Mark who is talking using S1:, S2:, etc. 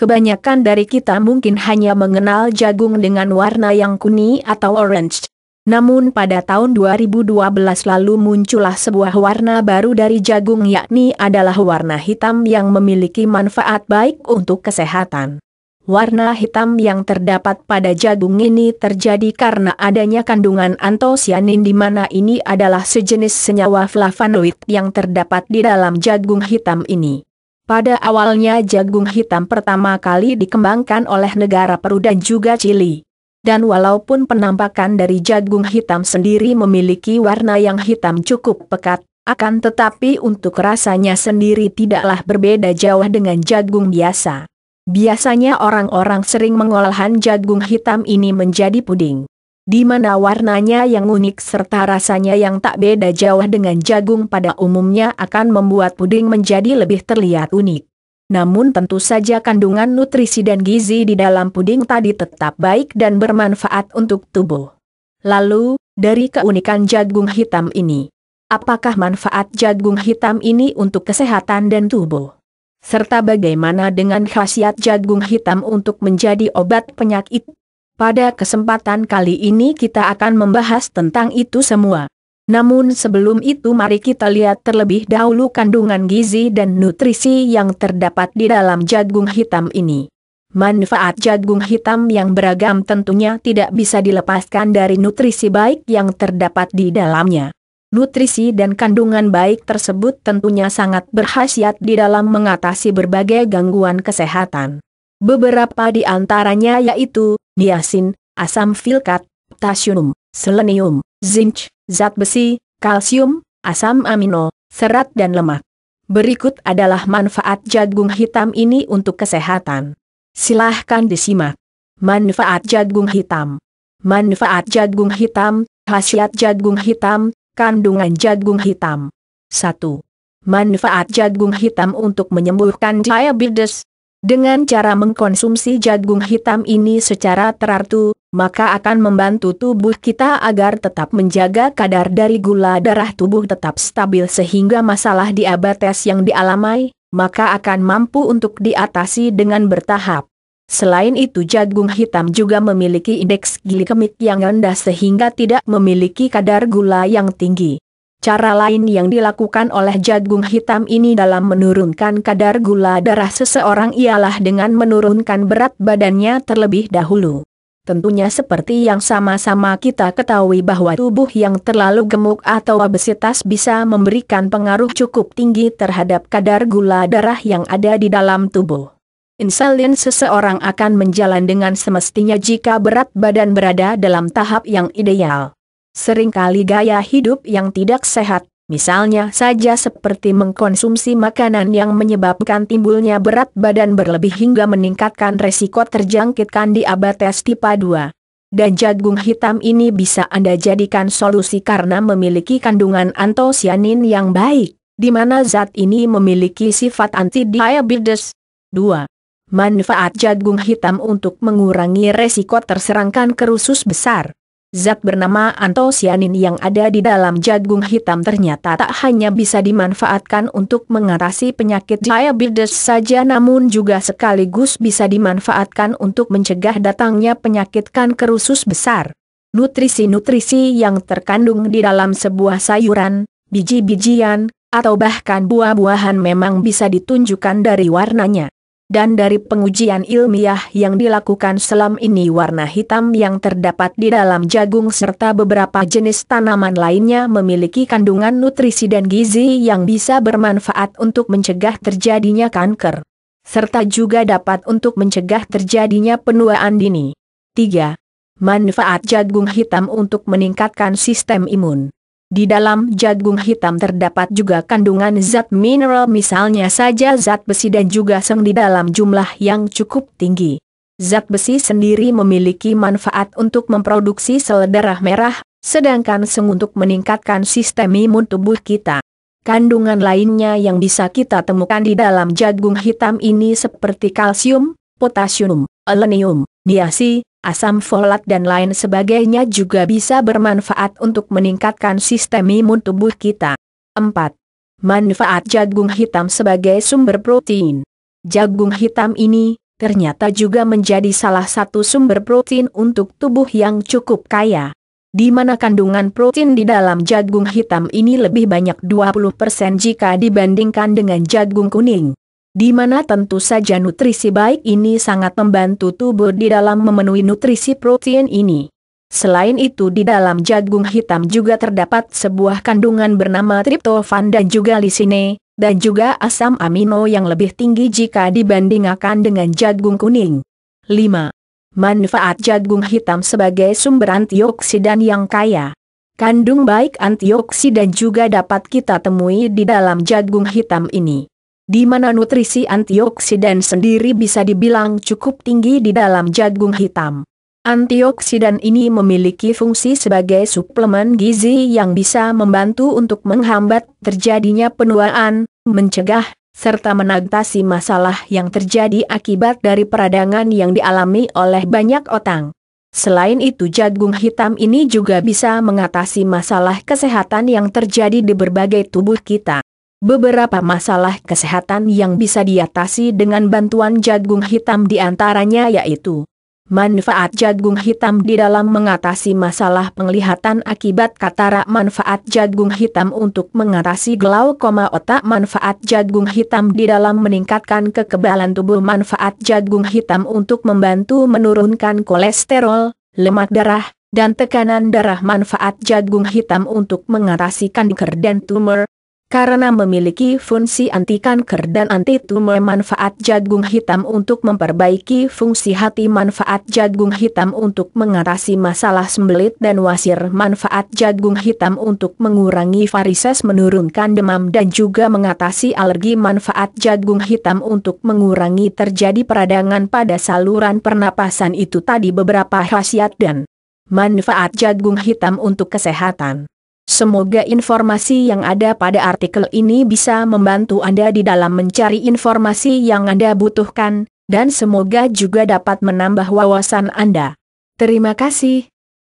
S1: kebanyakan dari kita mungkin hanya mengenal jagung dengan warna yang kuning atau orange. Namun pada tahun 2012 lalu muncullah sebuah warna baru dari jagung yakni adalah warna hitam yang memiliki manfaat baik untuk kesehatan. Warna hitam yang terdapat pada jagung ini terjadi karena adanya kandungan antosianin di mana ini adalah sejenis senyawa flavonoid yang terdapat di dalam jagung hitam ini. Pada awalnya jagung hitam pertama kali dikembangkan oleh negara Peru dan juga Chili. Dan walaupun penampakan dari jagung hitam sendiri memiliki warna yang hitam cukup pekat, akan tetapi untuk rasanya sendiri tidaklah berbeda jauh dengan jagung biasa. Biasanya orang-orang sering mengolahan jagung hitam ini menjadi puding di mana warnanya yang unik serta rasanya yang tak beda jauh dengan jagung pada umumnya akan membuat puding menjadi lebih terlihat unik. Namun tentu saja kandungan nutrisi dan gizi di dalam puding tadi tetap baik dan bermanfaat untuk tubuh. Lalu, dari keunikan jagung hitam ini, apakah manfaat jagung hitam ini untuk kesehatan dan tubuh? Serta bagaimana dengan khasiat jagung hitam untuk menjadi obat penyakit? Pada kesempatan kali ini kita akan membahas tentang itu semua. Namun sebelum itu mari kita lihat terlebih dahulu kandungan gizi dan nutrisi yang terdapat di dalam jagung hitam ini. Manfaat jagung hitam yang beragam tentunya tidak bisa dilepaskan dari nutrisi baik yang terdapat di dalamnya. Nutrisi dan kandungan baik tersebut tentunya sangat berhasiat di dalam mengatasi berbagai gangguan kesehatan. Beberapa di antaranya yaitu niacin, asam filkat, potasium, selenium, zinc, zat besi, kalsium, asam amino, serat dan lemak. Berikut adalah manfaat jagung hitam ini untuk kesehatan. Silahkan disimak. Manfaat jagung hitam. Manfaat jagung hitam, khasiat jagung hitam, kandungan jagung hitam. 1. Manfaat jagung hitam untuk menyembuhkan diabetes, dengan cara mengkonsumsi jagung hitam ini secara teratur, maka akan membantu tubuh kita agar tetap menjaga kadar dari gula darah tubuh tetap stabil sehingga masalah diabetes yang dialami, maka akan mampu untuk diatasi dengan bertahap. Selain itu jagung hitam juga memiliki indeks glikemik yang rendah sehingga tidak memiliki kadar gula yang tinggi. Cara lain yang dilakukan oleh jagung hitam ini dalam menurunkan kadar gula darah seseorang ialah dengan menurunkan berat badannya terlebih dahulu. Tentunya seperti yang sama-sama kita ketahui bahwa tubuh yang terlalu gemuk atau obesitas bisa memberikan pengaruh cukup tinggi terhadap kadar gula darah yang ada di dalam tubuh. Insulin seseorang akan menjalan dengan semestinya jika berat badan berada dalam tahap yang ideal. Seringkali gaya hidup yang tidak sehat, misalnya saja seperti mengkonsumsi makanan yang menyebabkan timbulnya berat badan berlebih hingga meningkatkan resiko terjangkit kandiabates tipe 2 dan jagung hitam ini bisa Anda jadikan solusi karena memiliki kandungan antosianin yang baik, di mana zat ini memiliki sifat anti-diabetes. 2. Manfaat jagung hitam untuk mengurangi resiko terserang kanker usus besar. Zat bernama antosianin yang ada di dalam jagung hitam ternyata tak hanya bisa dimanfaatkan untuk mengatasi penyakit diabetes saja namun juga sekaligus bisa dimanfaatkan untuk mencegah datangnya penyakit kanker usus besar. Nutrisi-nutrisi yang terkandung di dalam sebuah sayuran, biji-bijian, atau bahkan buah-buahan memang bisa ditunjukkan dari warnanya dan dari pengujian ilmiah yang dilakukan selam ini warna hitam yang terdapat di dalam jagung serta beberapa jenis tanaman lainnya memiliki kandungan nutrisi dan gizi yang bisa bermanfaat untuk mencegah terjadinya kanker. Serta juga dapat untuk mencegah terjadinya penuaan dini. 3. Manfaat jagung hitam untuk meningkatkan sistem imun. Di dalam jagung hitam terdapat juga kandungan zat mineral misalnya saja zat besi dan juga seng di dalam jumlah yang cukup tinggi. Zat besi sendiri memiliki manfaat untuk memproduksi sel darah merah, sedangkan seng untuk meningkatkan sistem imun tubuh kita. Kandungan lainnya yang bisa kita temukan di dalam jagung hitam ini seperti kalsium, potasium, alenium, niasi, asam folat dan lain sebagainya juga bisa bermanfaat untuk meningkatkan sistem imun tubuh kita. 4. Manfaat jagung hitam sebagai sumber protein. Jagung hitam ini ternyata juga menjadi salah satu sumber protein untuk tubuh yang cukup kaya. Di mana kandungan protein di dalam jagung hitam ini lebih banyak 20% jika dibandingkan dengan jagung kuning di mana tentu saja nutrisi baik ini sangat membantu tubuh di dalam memenuhi nutrisi protein ini. Selain itu di dalam jagung hitam juga terdapat sebuah kandungan bernama triptofan dan juga lisine, dan juga asam amino yang lebih tinggi jika dibandingkan dengan jagung kuning. 5. Manfaat jagung hitam sebagai sumber antioksidan yang kaya Kandung baik antioksidan juga dapat kita temui di dalam jagung hitam ini di mana nutrisi antioksidan sendiri bisa dibilang cukup tinggi di dalam jagung hitam. Antioksidan ini memiliki fungsi sebagai suplemen gizi yang bisa membantu untuk menghambat terjadinya penuaan, mencegah, serta menatasi masalah yang terjadi akibat dari peradangan yang dialami oleh banyak otang. Selain itu jagung hitam ini juga bisa mengatasi masalah kesehatan yang terjadi di berbagai tubuh kita. Beberapa masalah kesehatan yang bisa diatasi dengan bantuan jagung hitam diantaranya yaitu Manfaat jagung hitam di dalam mengatasi masalah penglihatan akibat katarak manfaat jagung hitam untuk mengatasi glaukoma otak manfaat jagung hitam di dalam meningkatkan kekebalan tubuh manfaat jagung hitam untuk membantu menurunkan kolesterol, lemak darah, dan tekanan darah manfaat jagung hitam untuk mengatasi kanker dan tumor, karena memiliki fungsi anti kanker dan anti tumor manfaat jagung hitam untuk memperbaiki fungsi hati manfaat jagung hitam untuk mengatasi masalah sembelit dan wasir manfaat jagung hitam untuk mengurangi varises menurunkan demam dan juga mengatasi alergi manfaat jagung hitam untuk mengurangi terjadi peradangan pada saluran pernapasan itu tadi beberapa khasiat dan manfaat jagung hitam untuk kesehatan. Semoga informasi yang ada pada artikel ini bisa membantu Anda di dalam mencari informasi yang Anda butuhkan, dan semoga juga dapat menambah wawasan Anda. Terima kasih,